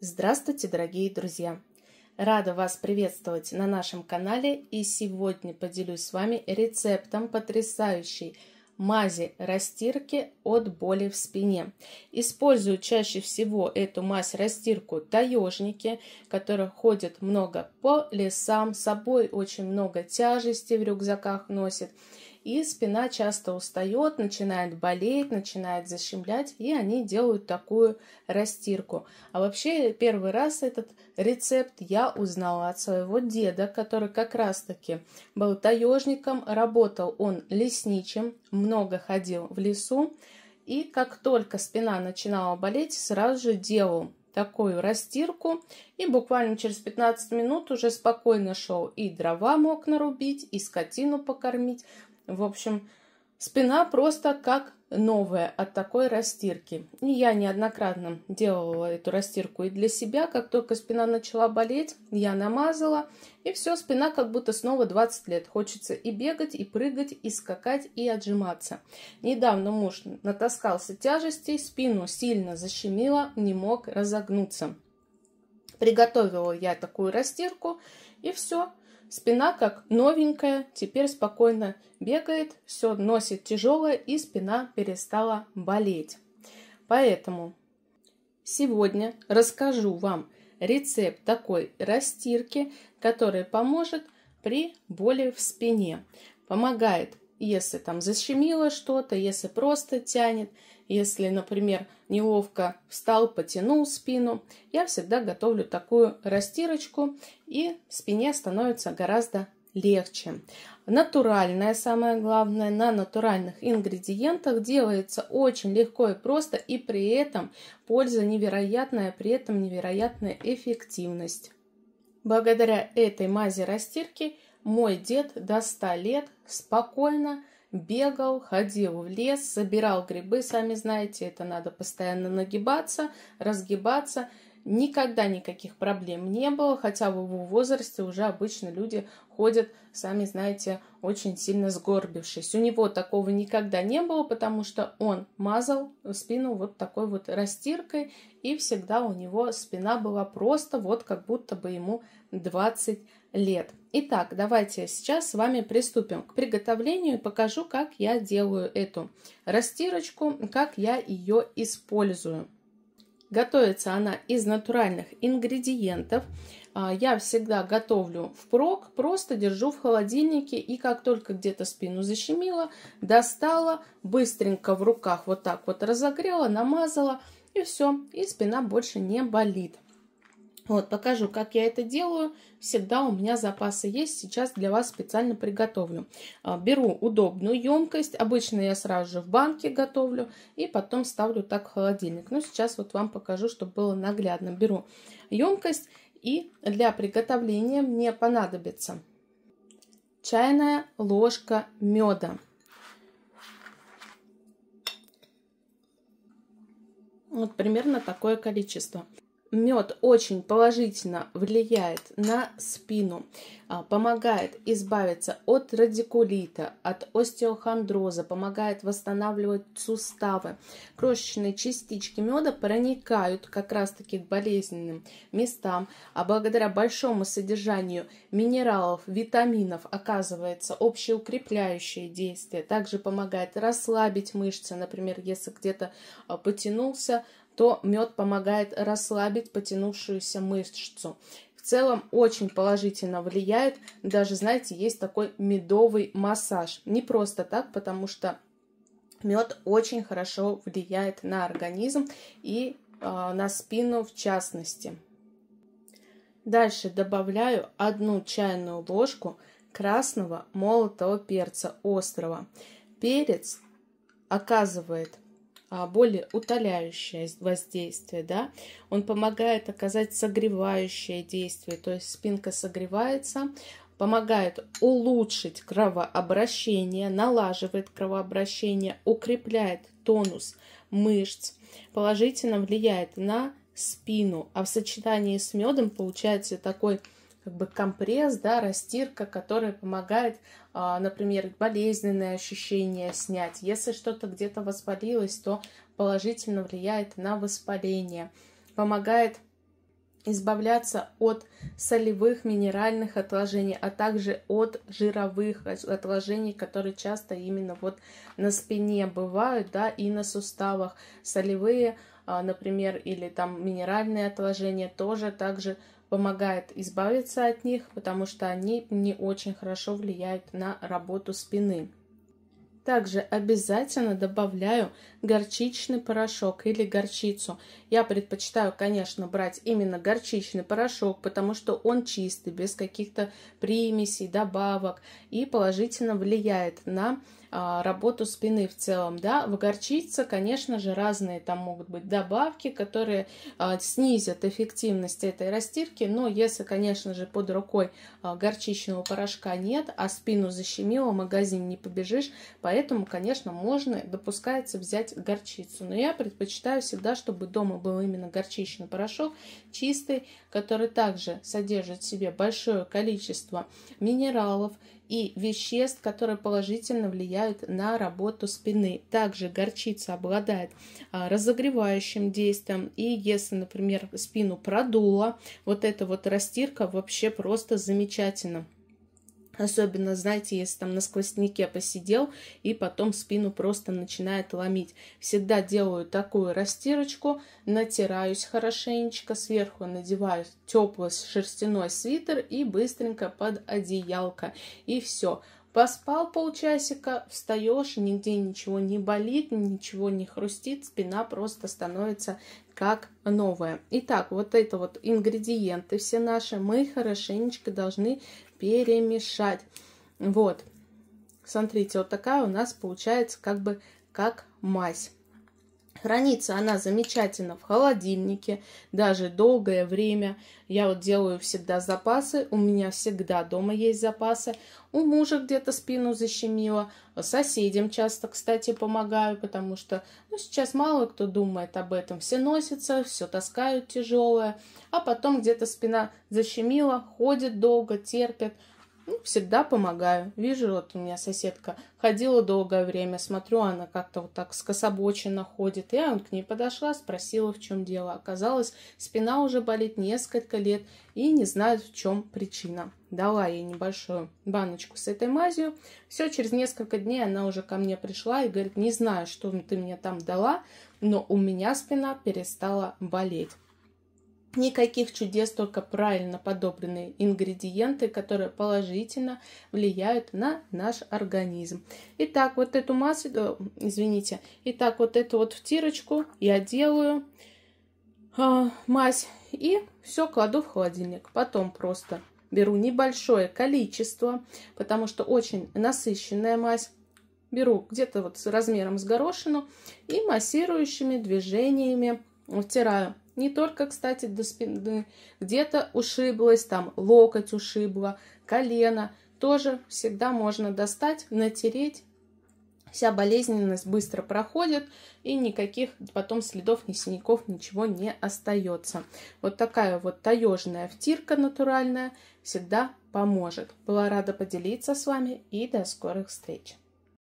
Здравствуйте, дорогие друзья! Рада вас приветствовать на нашем канале и сегодня поделюсь с вами рецептом потрясающей мази растирки от боли в спине. Использую чаще всего эту мазь-растирку таежники, которые ходят много по лесам, с собой очень много тяжести в рюкзаках носят и спина часто устает, начинает болеть, начинает защемлять, и они делают такую растирку. А вообще первый раз этот рецепт я узнала от своего деда, который как раз-таки был таежником, работал он лесничим, много ходил в лесу, и как только спина начинала болеть, сразу же делал такую растирку, и буквально через 15 минут уже спокойно шел и дрова мог нарубить, и скотину покормить. В общем, спина просто как новая от такой растирки. И я неоднократно делала эту растирку и для себя. Как только спина начала болеть, я намазала, и все, спина как будто снова 20 лет. Хочется и бегать, и прыгать, и скакать, и отжиматься. Недавно муж натаскался тяжестей, спину сильно защемило, не мог разогнуться. Приготовила я такую растирку, и все – Спина как новенькая, теперь спокойно бегает, все носит тяжелое и спина перестала болеть. Поэтому сегодня расскажу вам рецепт такой растирки, который поможет при боли в спине. Помогает если там защемило что-то, если просто тянет, если, например, неловко встал, потянул спину, я всегда готовлю такую растирочку, и спине становится гораздо легче. Натуральное, самое главное, на натуральных ингредиентах делается очень легко и просто, и при этом польза невероятная, при этом невероятная эффективность. Благодаря этой мази растирки – мой дед до ста лет спокойно бегал, ходил в лес, собирал грибы, сами знаете, это надо постоянно нагибаться, разгибаться. Никогда никаких проблем не было, хотя в его возрасте уже обычно люди ходят, сами знаете, очень сильно сгорбившись. У него такого никогда не было, потому что он мазал спину вот такой вот растиркой, и всегда у него спина была просто вот как будто бы ему 20 лет. Итак, давайте сейчас с вами приступим к приготовлению и покажу, как я делаю эту растирочку, как я ее использую. Готовится она из натуральных ингредиентов. А, я всегда готовлю впрок, просто держу в холодильнике и как только где-то спину защемила, достала, быстренько в руках вот так вот разогрела, намазала и все, и спина больше не болит. Вот, покажу, как я это делаю. Всегда у меня запасы есть. Сейчас для вас специально приготовлю. А, беру удобную емкость. Обычно я сразу же в банке готовлю. И потом ставлю так в холодильник. Но сейчас вот вам покажу, чтобы было наглядно. Беру емкость. И для приготовления мне понадобится чайная ложка меда. Вот примерно такое количество. Мед очень положительно влияет на спину, а, помогает избавиться от радикулита, от остеохондроза, помогает восстанавливать суставы. Крошечные частички меда проникают как раз-таки к болезненным местам, а благодаря большому содержанию минералов, витаминов оказывается общеукрепляющее действие. Также помогает расслабить мышцы, например, если где-то а, потянулся, то мед помогает расслабить потянувшуюся мышцу. В целом очень положительно влияет. Даже, знаете, есть такой медовый массаж. Не просто так, потому что мед очень хорошо влияет на организм и э, на спину в частности. Дальше добавляю одну чайную ложку красного молотого перца острого. Перец оказывает а, более утоляющее воздействие, да, он помогает оказать согревающее действие, то есть спинка согревается, помогает улучшить кровообращение, налаживает кровообращение, укрепляет тонус мышц, положительно влияет на спину, а в сочетании с медом получается такой как бы компресс, да, растирка, которая помогает, а, например, болезненные ощущения снять. Если что-то где-то воспалилось, то положительно влияет на воспаление. Помогает избавляться от солевых минеральных отложений, а также от жировых отложений, которые часто именно вот на спине бывают, да, и на суставах. Солевые, а, например, или там минеральные отложения тоже также помогает избавиться от них, потому что они не очень хорошо влияют на работу спины. Также обязательно добавляю горчичный порошок или горчицу. Я предпочитаю, конечно, брать именно горчичный порошок, потому что он чистый, без каких-то примесей, добавок и положительно влияет на а, работу спины в целом, да, в горчице, конечно же, разные там могут быть добавки, которые а, снизят эффективность этой растирки, но если, конечно же, под рукой а, горчичного порошка нет, а спину защемило, магазин не побежишь, поэтому, конечно, можно, допускается взять горчицу, но я предпочитаю всегда, чтобы дома был именно горчичный порошок, чистый, который также содержит в себе большое количество минералов, и веществ, которые положительно влияют на работу спины. Также горчица обладает а, разогревающим действием, и если, например, спину продуло, вот эта вот растирка вообще просто замечательна. Особенно, знаете, если там на сквозняке посидел и потом спину просто начинает ломить. Всегда делаю такую растирочку, натираюсь хорошенечко, сверху надеваю теплый шерстяной свитер и быстренько под одеялко. И все. Поспал полчасика, встаешь, нигде ничего не болит, ничего не хрустит, спина просто становится как новая. Итак, вот это вот ингредиенты все наши мы хорошенечко должны перемешать. Вот, смотрите, вот такая у нас получается как бы как мазь. Хранится она замечательно в холодильнике, даже долгое время. Я вот делаю всегда запасы, у меня всегда дома есть запасы. У мужа где-то спину защемило, соседям часто, кстати, помогаю, потому что ну, сейчас мало кто думает об этом. Все носятся, все таскают тяжелое, а потом где-то спина защемила, ходит долго, терпит, ну, всегда помогаю. Вижу, вот у меня соседка ходила долгое время, смотрю, она как-то вот так скособоченно ходит. Я вот к ней подошла, спросила, в чем дело. Оказалось, спина уже болит несколько лет и не знает в чем причина. Дала ей небольшую баночку с этой мазью. Все, через несколько дней она уже ко мне пришла и говорит, не знаю, что ты мне там дала, но у меня спина перестала болеть. Никаких чудес, только правильно подобранные ингредиенты, которые положительно влияют на наш организм. Итак, вот эту массу, э, извините, итак, вот эту вот втирочку я делаю э, мазь и все кладу в холодильник. Потом просто беру небольшое количество, потому что очень насыщенная мазь. Беру где-то вот с размером с горошину и массирующими движениями втираю. Не только, кстати, до спины. Где-то ушиблась, там локоть ушибла, колено. Тоже всегда можно достать, натереть. Вся болезненность быстро проходит, и никаких потом следов, ни синяков, ничего не остается. Вот такая вот таежная втирка натуральная всегда поможет. Была рада поделиться с вами и до скорых встреч!